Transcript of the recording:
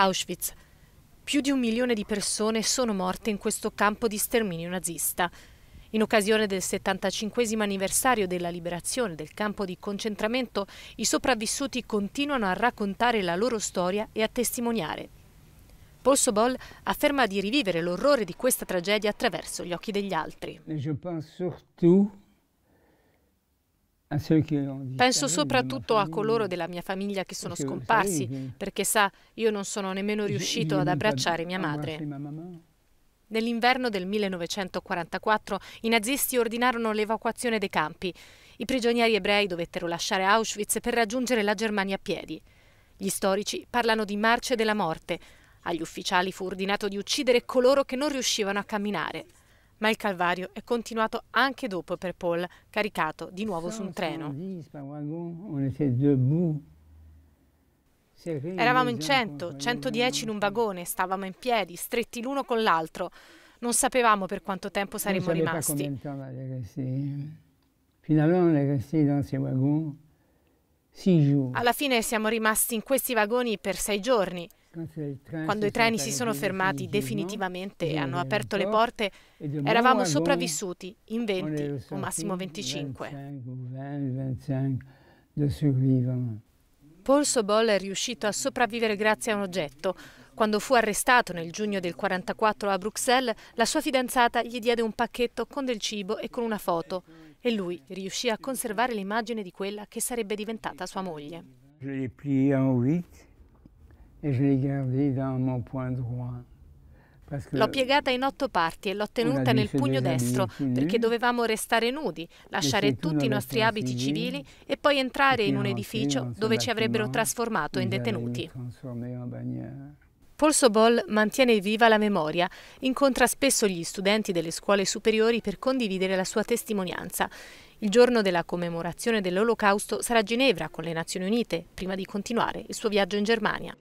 Auschwitz. Più di un milione di persone sono morte in questo campo di sterminio nazista. In occasione del 75 anniversario della liberazione del campo di concentramento, i sopravvissuti continuano a raccontare la loro storia e a testimoniare. Paul Sobol afferma di rivivere l'orrore di questa tragedia attraverso gli occhi degli altri. Je pense surtout Penso soprattutto a coloro della mia famiglia che sono scomparsi, perché sa, io non sono nemmeno riuscito ad abbracciare mia ah, madre. Nell'inverno del 1944 i nazisti ordinarono l'evacuazione dei campi. I prigionieri ebrei dovettero lasciare Auschwitz per raggiungere la Germania a piedi. Gli storici parlano di marce della morte. Agli ufficiali fu ordinato di uccidere coloro che non riuscivano a camminare. Ma il calvario è continuato anche dopo per Paul, caricato di nuovo su un treno. Eravamo in 100, 110 in un vagone, stavamo in piedi, stretti l'uno con l'altro. Non sapevamo per quanto tempo saremmo rimasti. Alla fine siamo rimasti in questi vagoni per sei giorni. Quando i treni si sono fermati definitivamente e hanno aperto le porte, eravamo sopravvissuti in 20 o massimo 25. Paul Sobol è riuscito a sopravvivere grazie a un oggetto. Quando fu arrestato nel giugno del 1944 a Bruxelles, la sua fidanzata gli diede un pacchetto con del cibo e con una foto e lui riuscì a conservare l'immagine di quella che sarebbe diventata sua moglie. Je l'ai pris en 8 et je l'ai gardée dans mon poing droit. L'ho piegata in otto parti e l'ho tenuta nel pugno destro perché dovevamo restare nudi, lasciare tutti i nostri abiti civili e poi entrare in un edificio dove ci avrebbero trasformato in detenuti. Paul Sobol mantiene viva la memoria, incontra spesso gli studenti delle scuole superiori per condividere la sua testimonianza. Il giorno della commemorazione dell'Olocausto sarà a Ginevra con le Nazioni Unite, prima di continuare il suo viaggio in Germania.